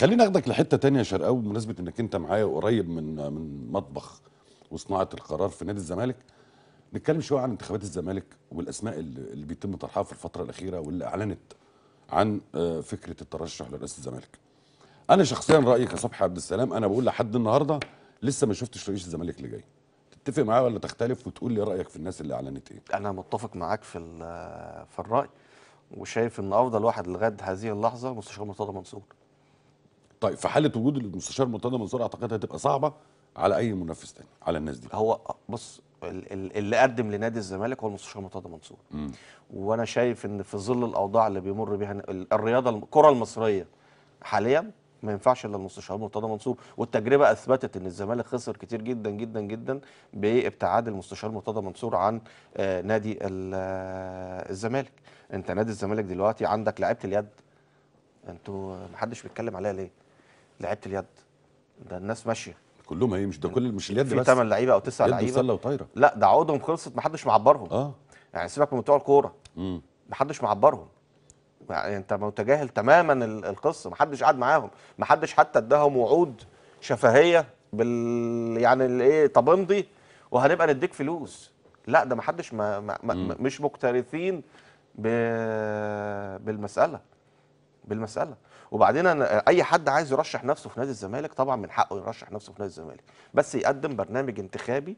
خليني اخدك لحته تانية يا شرقاوي بمناسبه انك انت معايا قريب من من مطبخ وصناعه القرار في نادي الزمالك نتكلم شويه عن انتخابات الزمالك والاسماء اللي بيتم طرحها في الفتره الاخيره واللي اعلنت عن آه، فكره الترشح لرئاسه الزمالك. انا شخصيا رايي كصبحي عبد السلام انا بقول لحد النهارده لسه ما شفتش رئيس الزمالك اللي جاي. تتفق معايا ولا تختلف وتقول لي رايك في الناس اللي اعلنت ايه؟ انا متفق معاك في في الراي وشايف ان افضل واحد لغايه هذه اللحظه مستشار مرتضى منصور. طيب في حاله وجود المستشار مرتضى منصور اعتقد هتبقى صعبه على اي منافس تاني على الناس دي هو بص اللي قدم لنادي الزمالك هو المستشار مرتضى منصور مم. وانا شايف ان في ظل الاوضاع اللي بيمر بها الرياضه الكره المصريه حاليا ما ينفعش الا المستشار مرتضى منصور والتجربه اثبتت ان الزمالك خسر كتير جدا جدا جدا بابتعاد المستشار مرتضى منصور عن آه، نادي آه، الزمالك انت نادي الزمالك دلوقتي عندك لعيبه اليد انتوا محدش بيتكلم عليها ليه لعيبه اليد ده الناس ماشيه كلهم هي مش ده كل مش اليد بس في 8 لعيبه او 9 لعيبه سله وطايره لا ده عقودهم خلصت ما حدش معبرهم اه يعني سيبك من بتوع الكوره ما حدش معبرهم يعني انت متجاهل تماما القصه ما حدش قعد معاهم ما حدش حتى اداهم وعود شفهيه بال يعني الايه طب امضي وهنبقى نديك فلوس لا ده ما حدش ما... ما... مش مكترثين ب... بالمساله بالمساله وبعدين أنا اي حد عايز يرشح نفسه في نادي الزمالك طبعا من حقه يرشح نفسه في نادي الزمالك بس يقدم برنامج انتخابي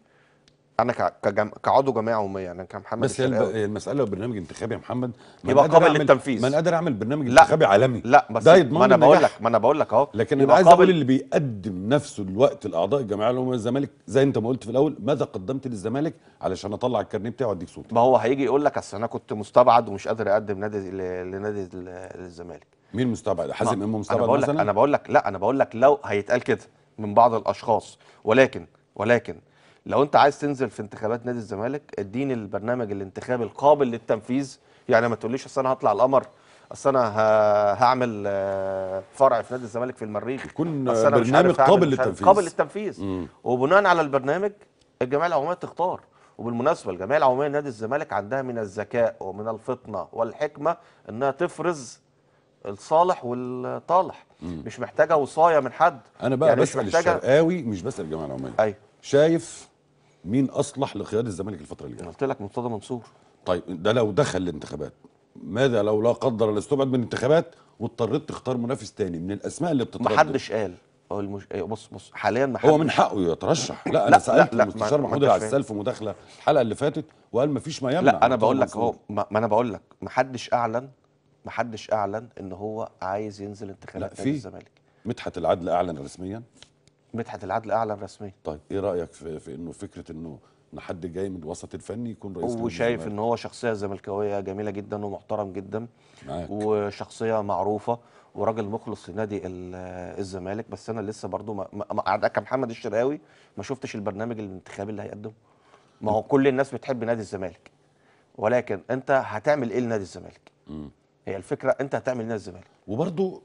انا كجم... كعضو جمعيه عموميه يعني، انا كمحمد بس الب... المساله برنامج انتخابي يا محمد يبقى قابل أعمل... للتنفيذ من قادر اعمل برنامج لا. انتخابي عالمي لا بس ده ما انا بقول لك ما انا بقول لك اهو لكن انا عايز اقول اللي بيقدم نفسه دلوقتي لاعضاء الجمعيه العموميه للزمالك زي انت ما قلت في الاول ماذا قدمت للزمالك علشان اطلع الكارنيه بتاعي واديك صوت ما هو هيجي يقول لك اصل انا كنت مستبعد ومش قادر اقدم نادي لنادي الزمالك مين مستبعد حازم امام مستبعد انا بقول لك انا بقول لك لا انا بقول لك لو هيتقال كده من بعض الاشخاص ولكن ولكن لو انت عايز تنزل في انتخابات نادي الزمالك اديني البرنامج الانتخابي القابل للتنفيذ يعني ما تقوليش اصل انا هطلع القمر اصل انا هعمل آه، فرع في نادي الزمالك في المريخ يكون برنامج قابل للتنفيذ قابل للتنفيذ وبناء على البرنامج الجمعيه العموميه تختار وبالمناسبه الجمعيه العموميه نادي الزمالك عندها من الذكاء ومن الفطنه والحكمه انها تفرز الصالح والطالح مم. مش محتاجه وصايه من حد انا بقى يعني بسال مش محتاجة... الشرقاوي مش بسال الجماعه العمال ايوه شايف مين اصلح لقياده الزمالك الفتره اللي جايه قلت لك مرتضى منصور طيب ده لو دخل الانتخابات ماذا لو لا قدر الله استبعد من الانتخابات واضطريت تختار منافس تاني من الاسماء اللي بتطرح محدش قال هو المش... إيه، بص بص حاليا محدش هو من حقه يترشح لا انا سالت المستشار محمود العسال في مداخله الحلقه اللي فاتت وقال ما ما يمنع لا انا بقول لك هو ما انا بقول لك محدش اعلن محدش اعلن ان هو عايز ينزل انتخابات نادي الزمالك مدحت العدل اعلن رسميا مدحت العدل اعلن رسميا طيب ايه رايك في, في انه فكره انه ان حد جاي من الوسط الفني يكون رئيس وشايف ان هو شخصيه زملكاويه جميله جدا ومحترم جدا معاك. وشخصيه معروفه وراجل مخلص لنادي الزمالك بس انا لسه برضو ما, ما كمحمد الشرقاوي ما شفتش البرنامج الانتخابي اللي هيقدمه ما هو كل الناس بتحب نادي الزمالك ولكن انت هتعمل ايه لنادي الزمالك م. هي الفكره انت هتعمل إيه نادي الزمالك وبرضه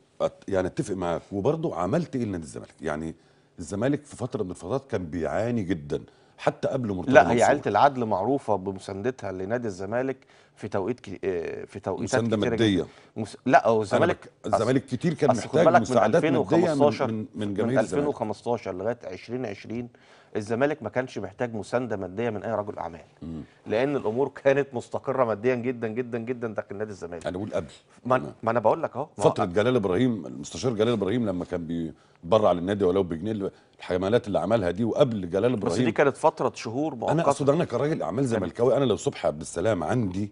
يعني اتفق معاك وبرضه عملت ايه لنادي الزمالك يعني الزمالك في فتره من الفترات كان بيعاني جدا حتى قبل مرتضى لا هي عيله العدل معروفه بمساندتها لنادي الزمالك في توقيت كي... آه، في توقيتات مسانده ماديه مس... لا هو الزمالك الزمالك كتير كان محتاج مساعدات من 2015 من, من من, الزمالك من 2015 لغايه 2020 الزمالك ما كانش محتاج مسانده ماديه من اي رجل اعمال مم. لان الامور كانت مستقره ماديا جدا جدا جدا داخل نادي الزمالك انا بقول قبل ما, ما انا بقول لك اهو فتره جلال ابراهيم المستشار جلال ابراهيم لما كان بيبرع للنادي ولو بجنيه الحملات اللي عملها دي وقبل جلال ابراهيم بس دي كانت فتره شهور مؤقته انا اقصد انا كراجل اعمال زملكاوي انا لو صبحي عبد السلام عندي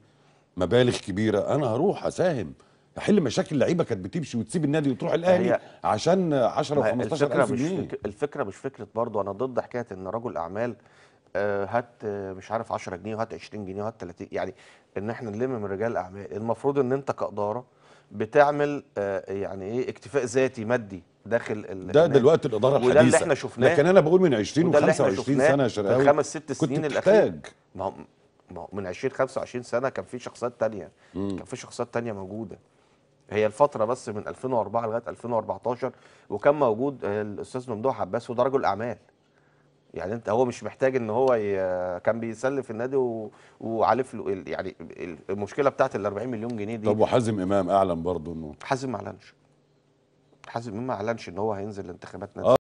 مبالغ كبيره انا هروح اساهم تحل مشاكل لعيبه كانت بتمشي وتسيب النادي وتروح الاهلي عشان 10 و 15 الف جنيه الفكره مش فكره برضه انا ضد حكايه ان رجل اعمال آه، هات آه، مش عارف 10 جنيه وهات 20 جنيه وهات 30 يعني ان احنا نلم من رجال اعمال المفروض ان انت كاداره بتعمل آه، يعني ايه اكتفاء ذاتي مادي داخل ده دلوقتي الاداره الحديثه وده اللي احنا شفناه لكن انا بقول من 20 و25 سنه يا شرقاوي الخمس ست سنين الاخيره ما هو من 20 25 سنه كان في شخصيات ثانيه كان في شخصيات ثانيه موجوده هي الفترة بس من 2004 لغاية 2014 وكان موجود آه، الأستاذ ممدوح عباس وده رجل أعمال يعني انت هو مش محتاج ان هو ي... كان بيسلف النادي و... وعليه فلو... يعني المشكله بتاعت ال 40 مليون جنيه دي طب وحازم امام اعلن برضه انه حازم ما اعلنش حازم امام ما اعلنش ان هو هينزل لانتخابات نادي آه.